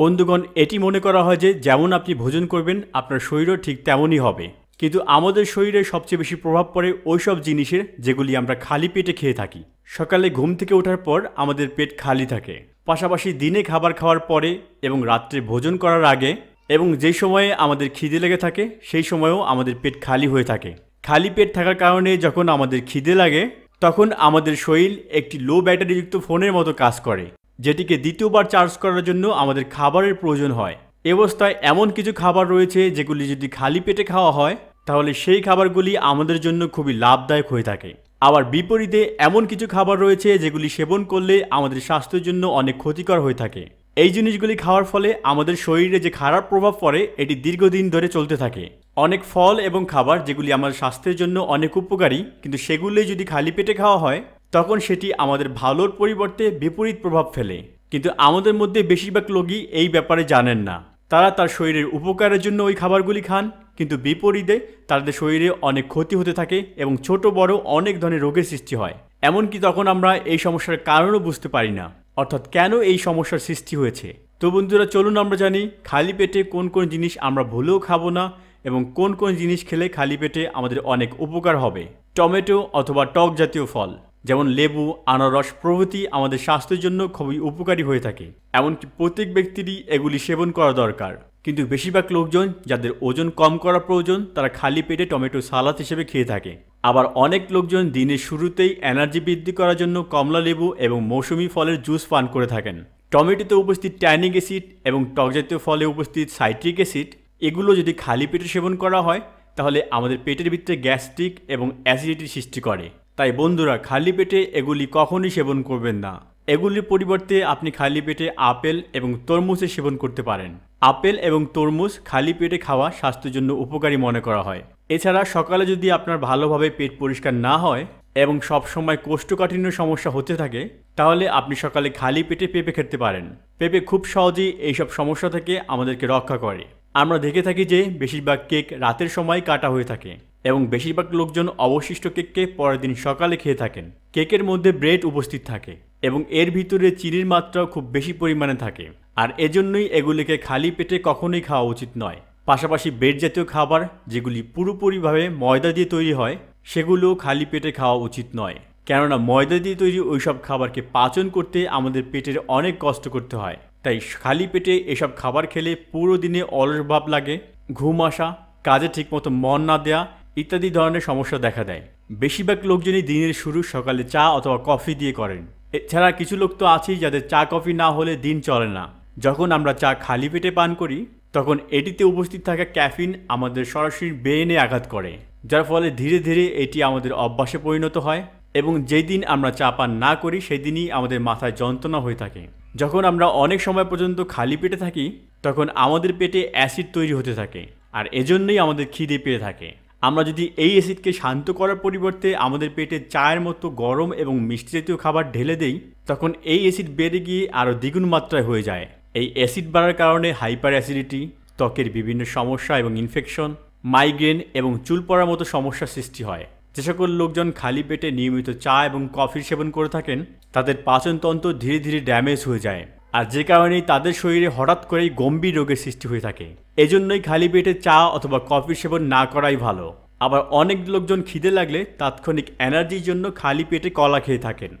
বন্ধুগণ এটি মনে করা হয় যে যেমন আপনি ভোজন করবেন আপনার শরীরও ঠিক তেমনই হবে কিন্তু আমাদের শরীরে সবচেয়ে বেশি প্রভাব পড়ে ওইসব জিনিসের যেগুলি আমরা খালি পেটে খেয়ে থাকি সকালে ঘুম থেকে ওঠার পর আমাদের পেট খালি থাকে পাশাপাশি দিনে খাবার খাওয়ার পরে এবং রাত্রে ভোজন করার আগে এবং যে সময়ে আমাদের খিদে লেগে থাকে সেই সময়েও আমাদের পেট খালি হয়ে থাকে খালি পেট থাকার কারণে যখন আমাদের খিদে লাগে তখন আমাদের শরীর একটি লো ব্যাটারিযুক্ত ফোনের মতো কাজ করে যেটিকে দ্বিতীয়বার চার্জ করার জন্য আমাদের খাবারের প্রয়োজন হয় অবস্থায় এমন কিছু খাবার রয়েছে যেগুলি যদি খালি পেটে খাওয়া হয় তাহলে সেই খাবারগুলি আমাদের জন্য খুবই লাভদায়ক হয়ে থাকে আবার বিপরীতে এমন কিছু খাবার রয়েছে যেগুলি সেবন করলে আমাদের স্বাস্থ্যের জন্য অনেক ক্ষতিকর হয়ে থাকে এই জিনিসগুলি খাওয়ার ফলে আমাদের শরীরে যে খারাপ প্রভাব পড়ে এটি দীর্ঘদিন ধরে চলতে থাকে অনেক ফল এবং খাবার যেগুলি আমাদের স্বাস্থ্যের জন্য অনেক উপকারী কিন্তু সেগুলি যদি খালি পেটে খাওয়া হয় তখন সেটি আমাদের ভালোর পরিবর্তে বিপরীত প্রভাব ফেলে কিন্তু আমাদের মধ্যে বেশিরভাগ লোকই এই ব্যাপারে জানেন না তারা তার শরীরের উপকারের জন্য ওই খাবারগুলি খান কিন্তু বিপরীতে তাদের শরীরে অনেক ক্ষতি হতে থাকে এবং ছোট বড় অনেক ধরনের রোগের সৃষ্টি হয় এমনকি তখন আমরা এই সমস্যার কারণও বুঝতে পারি না অর্থাৎ কেন এই সমস্যার সৃষ্টি হয়েছে তো বন্ধুরা চলুন আমরা জানি খালি পেটে কোন কোন জিনিস আমরা ভুলেও খাবো না এবং কোন কোন জিনিস খেলে খালি পেটে আমাদের অনেক উপকার হবে টমেটো অথবা টক জাতীয় ফল যেমন লেবু আনারস প্রভৃতি আমাদের স্বাস্থ্যের জন্য খুবই উপকারী হয়ে থাকে এমনকি প্রত্যেক ব্যক্তিরই এগুলি সেবন করা দরকার কিন্তু বেশিরভাগ লোকজন যাদের ওজন কম করা প্রয়োজন তারা খালি পেটে টমেটো সালাদ হিসেবে খেয়ে থাকে আবার অনেক লোকজন দিনের শুরুতেই এনার্জি বৃদ্ধি করার জন্য কমলা লেবু এবং মৌসুমি ফলের জুস পান করে থাকেন টমেটোতে উপস্থিত ট্যানিক অ্যাসিড এবং টকজাতীয় ফলে উপস্থিত সাইট্রিক অ্যাসিড এগুলো যদি খালি পেটে সেবন করা হয় তাহলে আমাদের পেটের ভিতরে গ্যাস্ট্রিক এবং অ্যাসিডিটি সৃষ্টি করে তাই বন্ধুরা খালি পেটে এগুলি কখনই সেবন করবেন না এগুলির পরিবর্তে আপনি খালি পেটে আপেল এবং তরমুজে সেবন করতে পারেন আপেল এবং তরমুজ খালি পেটে খাওয়া স্বাস্থ্যের জন্য উপকারী মনে করা হয় এছাড়া সকালে যদি আপনার ভালোভাবে পেট পরিষ্কার না হয় এবং সবসময় কোষ্ঠকাঠিন্য সমস্যা হতে থাকে তাহলে আপনি সকালে খালি পেটে পেঁপে খেতে পারেন পেঁপে খুব সহজেই এইসব সমস্যা থেকে আমাদেরকে রক্ষা করে আমরা দেখে থাকি যে বেশিরভাগ কেক রাতের সময় কাটা হয়ে থাকে এবং বেশিরভাগ লোকজন অবশিষ্ট কেককে পরের দিন সকালে খেয়ে থাকেন কেকের মধ্যে ব্রেড উপস্থিত থাকে এবং এর ভিতরে চিনির মাত্রাও খুব বেশি পরিমাণে থাকে আর এজন্যই এগুলিকে খালি পেটে কখনোই খাওয়া উচিত নয় পাশাপাশি ব্রেড জাতীয় খাবার যেগুলি পুরোপুরিভাবে ময়দা দিয়ে তৈরি হয় সেগুলো খালি পেটে খাওয়া উচিত নয় কেননা ময়দা দিয়ে তৈরি ওইসব খাবারকে পাচন করতে আমাদের পেটের অনেক কষ্ট করতে হয় তাই খালি পেটে এসব খাবার খেলে পুরো দিনে অলস ভাব লাগে ঘুম আসা কাজে ঠিকমতো মন না দেয়া ইত্যাদি ধরনের সমস্যা দেখা দেয় বেশিরভাগ লোকজনই দিনের শুরু সকালে চা অথবা কফি দিয়ে করেন এছাড়া কিছু লোক তো আছেই যাদের চা কফি না হলে দিন চলে না যখন আমরা চা খালি পেটে পান করি তখন এটিতে উপস্থিত থাকা ক্যাফিন আমাদের সরাসরি ব্রেনে আঘাত করে যার ফলে ধীরে ধীরে এটি আমাদের অভ্যাসে পরিণত হয় এবং যেই দিন আমরা চা পান না করি সেই দিনই আমাদের মাথায় যন্ত্রণা হয়ে থাকে যখন আমরা অনেক সময় পর্যন্ত খালি পেটে থাকি তখন আমাদের পেটে অ্যাসিড তৈরি হতে থাকে আর এজন্যই আমাদের খিদে পেয়ে থাকে আমরা যদি এই অ্যাসিডকে শান্ত করার পরিবর্তে আমাদের পেটে চায়ের মতো গরম এবং মিষ্টি জাতীয় খাবার ঢেলে দেই তখন এই অ্যাসিড বেড়ে গিয়ে আরও দ্বিগুণ মাত্রায় হয়ে যায় এই অ্যাসিড বাড়ার কারণে হাইপার অ্যাসিডিটি ত্বকের বিভিন্ন সমস্যা এবং ইনফেকশন মাইগ্রেন এবং চুল পড়ার মতো সমস্যার সৃষ্টি হয় যে সকল লোকজন খালি পেটে নিয়মিত চা এবং কফি সেবন করে থাকেন তাদের পাচনতন্ত্র ধীরে ধীরে ড্যামেজ হয়ে যায় আর যে কারণেই তাদের শরীরে হঠাৎ করেই গম্ভীর রোগের সৃষ্টি হয়ে থাকে এজন্যই খালি পেটে চা অথবা কফি সেবন না করাই ভালো আবার অনেক লোকজন খিদে লাগলে তাৎক্ষণিক এনার্জির জন্য খালি পেটে কলা খেয়ে থাকেন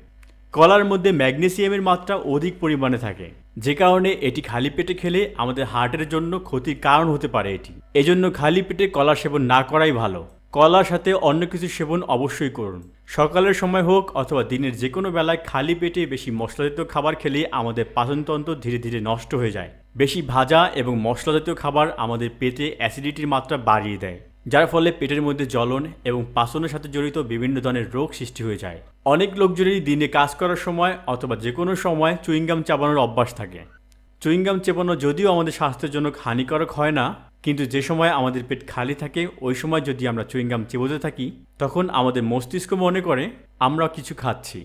কলার মধ্যে ম্যাগনেসিয়ামের মাত্রা অধিক পরিমাণে থাকে যে কারণে এটি খালি পেটে খেলে আমাদের হার্টের জন্য ক্ষতির কারণ হতে পারে এটি এজন্য খালি পেটে কলা সেবন না করাই ভালো কলার সাথে অন্য কিছু সেবন অবশ্যই করুন সকালের সময় হোক অথবা দিনের যে কোনো বেলায় খালি পেটে বেশি মশলাজাতীয় খাবার খেলে আমাদের পাচনতন্ত্র ধীরে ধীরে নষ্ট হয়ে যায় বেশি ভাজা এবং মশলাজাতীয় খাবার আমাদের পেটে অ্যাসিডিটির মাত্রা বাড়িয়ে দেয় যার ফলে পেটের মধ্যে জ্বলন এবং পাচনের সাথে জড়িত বিভিন্ন ধরনের রোগ সৃষ্টি হয়ে যায় অনেক লোকজনেরই দিনে কাজ করার সময় অথবা যে কোনো সময় চুইংগাম চাবানোর অভ্যাস থাকে চুইংগাম চেপানো যদিও আমাদের স্বাস্থ্যের জন্য হানিকারক হয় না কিন্তু যে সময় আমাদের পেট খালি থাকে ওই সময় যদি আমরা চুইংগাম চিবোতে থাকি তখন আমাদের মস্তিষ্ক মনে করে আমরা কিছু খাচ্ছি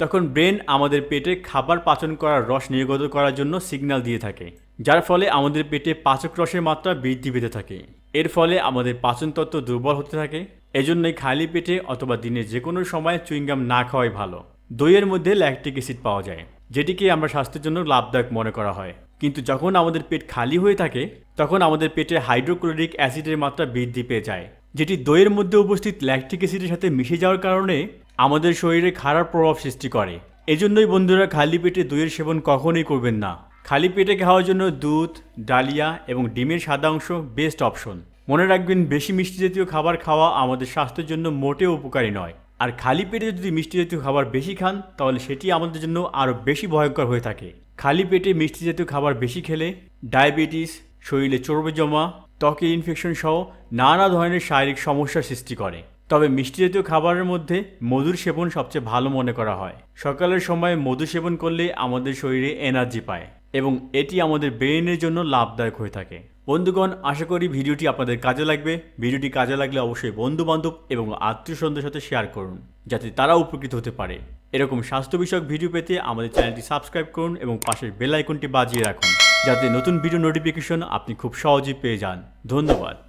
তখন ব্রেন আমাদের পেটে খাবার পাচন করার রস নির্গত করার জন্য সিগন্যাল দিয়ে থাকে যার ফলে আমাদের পেটে পাচক রসের মাত্রা বৃদ্ধি পেতে থাকে এর ফলে আমাদের পাচনতত্ত্ব দুর্বল হতে থাকে এজন্যই খালি পেটে অথবা দিনে যে কোনো সময় চুইংগাম না খাওয়াই ভালো দইয়ের মধ্যে ল্যাকটিক অ্যাসিড পাওয়া যায় যেটিকে আমরা স্বাস্থ্যের জন্য লাভদায়ক মনে করা হয় কিন্তু যখন আমাদের পেট খালি হয়ে থাকে তখন আমাদের পেটে হাইড্রোক্লোরিক অ্যাসিডের মাত্রা বৃদ্ধি পেয়ে যায় যেটি দইয়ের মধ্যে উপস্থিত ল্যাকটিক অ্যাসিডের সাথে মিশে যাওয়ার কারণে আমাদের শরীরে খারাপ প্রভাব সৃষ্টি করে এজন্যই বন্ধুরা খালি পেটে দইয়ের সেবন কখনোই করবেন না খালি পেটে খাওয়ার জন্য দুধ ডালিয়া এবং ডিমের সাদা অংশ বেস্ট অপশন মনে রাখবেন বেশি মিষ্টি জাতীয় খাবার খাওয়া আমাদের স্বাস্থ্যের জন্য মোটেও উপকারী নয় আর খালি পেটে যদি মিষ্টি জাতীয় খাবার বেশি খান তাহলে সেটি আমাদের জন্য আরও বেশি ভয়ঙ্কর হয়ে থাকে খালি পেটে মিষ্টি জাতীয় খাবার বেশি খেলে ডায়াবেটিস শরীরে চর্বি জমা ত্বকে ইনফেকশন সহ নানা ধরনের শারীরিক সমস্যার সৃষ্টি করে তবে মিষ্টি জাতীয় খাবারের মধ্যে মধুর সেবন সবচেয়ে ভালো মনে করা হয় সকালের সময় মধু সেবন করলে আমাদের শরীরে এনার্জি পায় এবং এটি আমাদের ব্রেনের জন্য লাভদায়ক হয়ে থাকে বন্ধুগণ আশা করি ভিডিওটি আপনাদের কাজে লাগবে ভিডিওটি কাজে লাগলে অবশ্যই বন্ধুবান্ধব এবং আত্মীয়স্বজনদের সাথে শেয়ার করুন যাতে তারা উপকৃত হতে পারে এরকম স্বাস্থ্য বিষয়ক ভিডিও পেতে আমাদের চ্যানেলটি সাবস্ক্রাইব করুন এবং পাশের বেল আইকনটি বাজিয়ে রাখুন যাতে নতুন ভিডিও নোটিফিকেশন আপনি খুব সহজেই পেয়ে যান ধন্যবাদ